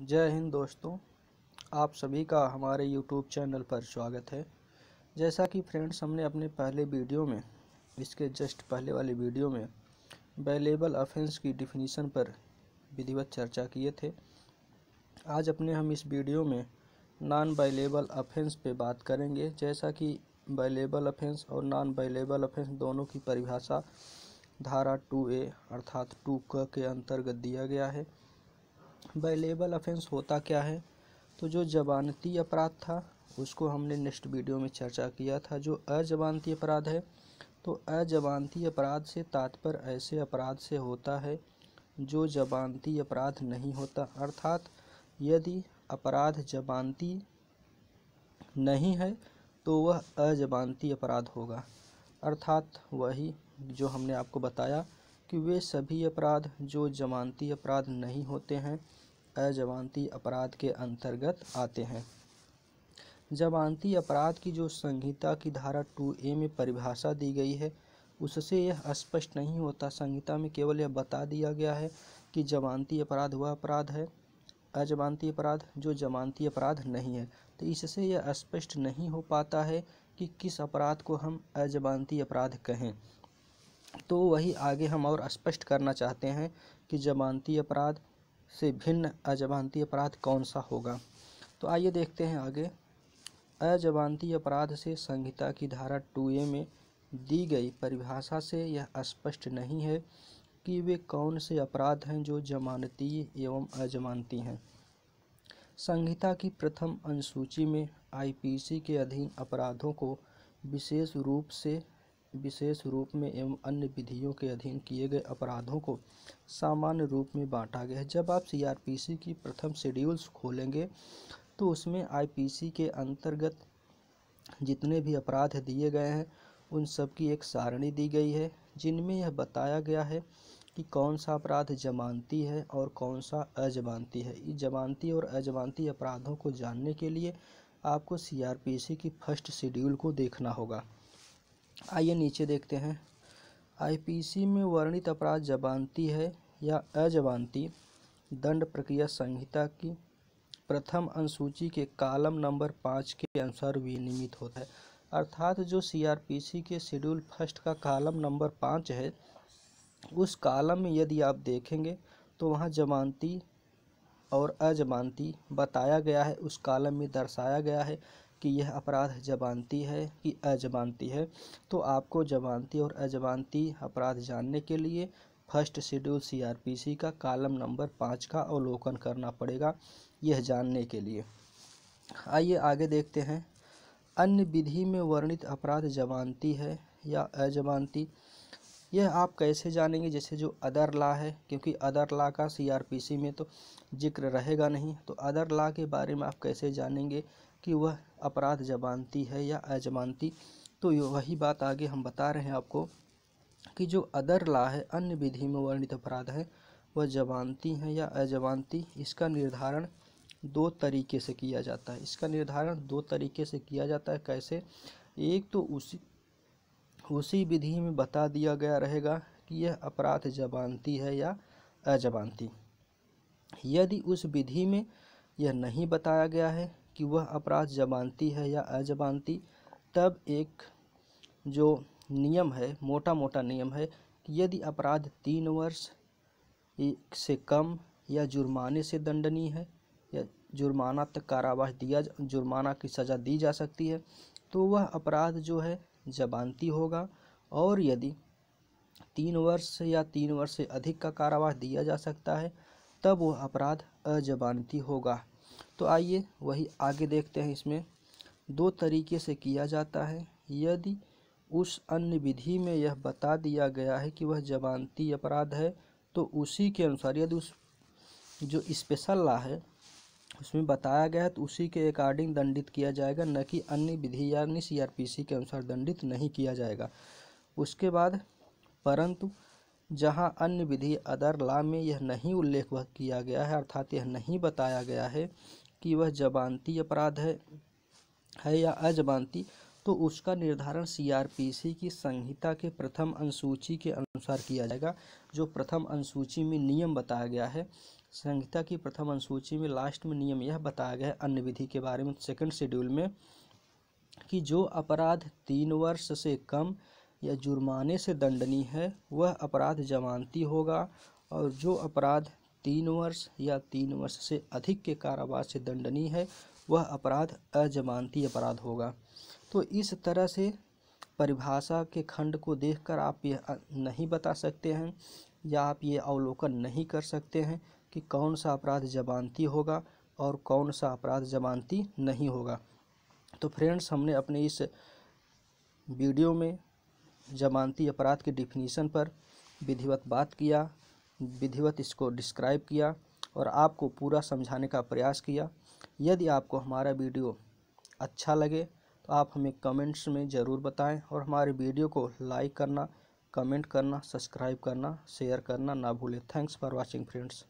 जय हिंद दोस्तों आप सभी का हमारे यूट्यूब चैनल पर स्वागत है जैसा कि फ्रेंड्स हमने अपने पहले वीडियो में इसके जस्ट पहले वाले वीडियो में बैलेबल ऑफेंस की डिफिनीसन पर विधिवत चर्चा किए थे आज अपने हम इस वीडियो में नॉन बैलेबल ऑफेंस पे बात करेंगे जैसा कि बैलेबल ऑफेंस और नॉन बैलेबल ऑफेंस दोनों की परिभाषा धारा टू ए अर्थात टू क के अंतर्गत दिया गया है वेलेबल ऑफेंस होता क्या है तो जो जबानती अपराध था उसको हमने नेक्स्ट वीडियो में चर्चा किया था जो अजबानती अपराध है तो अजबानती अपराध से तात्पर्य ऐसे अपराध से होता है जो जबानती अपराध नहीं होता अर्थात यदि अपराध जबानती नहीं है तो वह अजबानती अपराध होगा अर्थात वही जो हमने आपको बताया कि वे सभी अपराध जो जमानती अपराध नहीं होते हैं अजमानती अपराध के अंतर्गत आते हैं जमानती अपराध की जो संहिता की धारा टू ए में परिभाषा दी गई है उससे यह स्पष्ट नहीं होता संहिता में केवल यह बता दिया गया है कि जमानती अपराध वह अपराध है अजमानती अपराध जो जमानती अपराध नहीं है तो इससे यह स्पष्ट नहीं हो पाता है कि किस अपराध को हम अजमानती अपराध कहें तो वही आगे हम और स्पष्ट करना चाहते हैं कि जमानती अपराध से भिन्न अजमानती अपराध कौन सा होगा तो आइए देखते हैं आगे अजमानती अपराध से संहिता की धारा टू ए में दी गई परिभाषा से यह स्पष्ट नहीं है कि वे कौन से अपराध हैं जो जमानती एवं अजमानती हैं संहिता की प्रथम अनुसूची में आईपीसी के अधीन अपराधों को विशेष रूप से विशेष रूप में एवं अन्य विधियों के अधीन किए गए अपराधों को सामान्य रूप में बांटा गया है जब आप सीआरपीसी की प्रथम शेड्यूल्स खोलेंगे तो उसमें आईपीसी के अंतर्गत जितने भी अपराध दिए गए हैं उन सब की एक सारणी दी गई है जिनमें यह बताया गया है कि कौन सा अपराध जमानती है और कौन सा अजमानती है इस जमानती और अजमानती अपराधों को जानने के लिए आपको सीआरपीसी की फर्स्ट शेड्यूल को देखना होगा आइए नीचे देखते हैं आईपीसी में वर्णित अपराध जबानती है या अजबानती दंड प्रक्रिया संहिता की प्रथम अनुसूची के कालम नंबर पाँच के अनुसार विनियमित होता है अर्थात जो सीआरपीसी के शेड्यूल फर्स्ट का कालम नंबर पाँच है उस कालम में यदि आप देखेंगे तो वहाँ जमानती और अजमानती बताया गया है उस कालम में दर्शाया गया है कि यह अपराध जबानती है कि अजबानती है तो आपको जबानती और अजबानती अपराध जानने के लिए फर्स्ट शेड्यूल सीआरपीसी का कालम नंबर पाँच का अवलोकन करना पड़ेगा यह जानने के लिए आइए आगे देखते हैं अन्य विधि में वर्णित अपराध जबानती है या अजबानती यह आप कैसे जानेंगे जैसे जो अदर ला है क्योंकि अदर ला का सीआरपीसी में तो जिक्र रहेगा नहीं तो अदर ला के बारे में आप कैसे जानेंगे कि वह अपराध जबानती है या अजमानती तो वही बात आगे हम बता रहे हैं आपको कि जो अदर ला है अन्य विधि में वर्णित अपराध है वह जबानती हैं या अजबानती इसका निर्धारण दो तरीके से किया जाता है इसका निर्धारण दो तरीके से किया जाता है कैसे एक तो उसी उसी विधि में बता दिया गया रहेगा कि यह अपराध जबानती है या अजबानती यदि उस विधि में यह नहीं बताया गया है कि वह अपराध जमानती है या अजमानती तब एक जो नियम है मोटा मोटा नियम है कि यदि अपराध तीन वर्ष से कम या जुर्माने से दंडनीय है या जुर्माना तक कारावास दिया जुर्माना की सज़ा दी जा सकती है तो वह अपराध जो है जबानती होगा और यदि तीन वर्ष या तीन वर्ष से अधिक का कारावास दिया जा सकता है तब वह अपराध अजबानती होगा तो आइए वही आगे देखते हैं इसमें दो तरीके से किया जाता है यदि उस अन्य विधि में यह बता दिया गया है कि वह जमानती अपराध है तो उसी के अनुसार यदि उस जो स्पेशल ला है उसमें बताया गया है तो उसी के अकॉर्डिंग दंडित किया जाएगा न कि अन्य विधि यानी सी के अनुसार दंडित नहीं किया जाएगा उसके बाद परंतु जहां अन्य विधि अदर ला में यह नहीं उल्लेख किया गया है अर्थात यह नहीं बताया गया है कि वह जबानती अपराध है है या अजबानती तो उसका निर्धारण सीआरपीसी की संहिता के प्रथम अनुसूची के अनुसार किया जाएगा जो प्रथम अनुसूची में नियम बताया गया है संहिता की प्रथम अनुसूची में लास्ट में नियम यह बताया गया है अन्य विधि के बारे में सेकंड शेड्यूल में कि जो अपराध तीन वर्ष से कम या जुर्माने से दंडनीय है वह अपराध जमानती होगा और जो अपराध तीन वर्ष या तीन वर्ष से अधिक के कारावास से दंडनीय है वह अपराध अजमानती अपराध होगा तो इस तरह से परिभाषा के खंड को देखकर आप यह नहीं बता सकते हैं या आप ये अवलोकन नहीं कर सकते हैं कि कौन सा अपराध जमानती होगा और कौन सा अपराध जमानती नहीं होगा तो फ्रेंड्स हमने अपने इस वीडियो में जमानती अपराध की डिफिनीसन पर विधिवत बात किया विधिवत इसको डिस्क्राइब किया और आपको पूरा समझाने का प्रयास किया यदि आपको हमारा वीडियो अच्छा लगे तो आप हमें कमेंट्स में ज़रूर बताएं और हमारे वीडियो को लाइक करना कमेंट करना सब्सक्राइब करना शेयर करना ना भूलें थैंक्स फॉर वॉचिंग फ्रेंड्स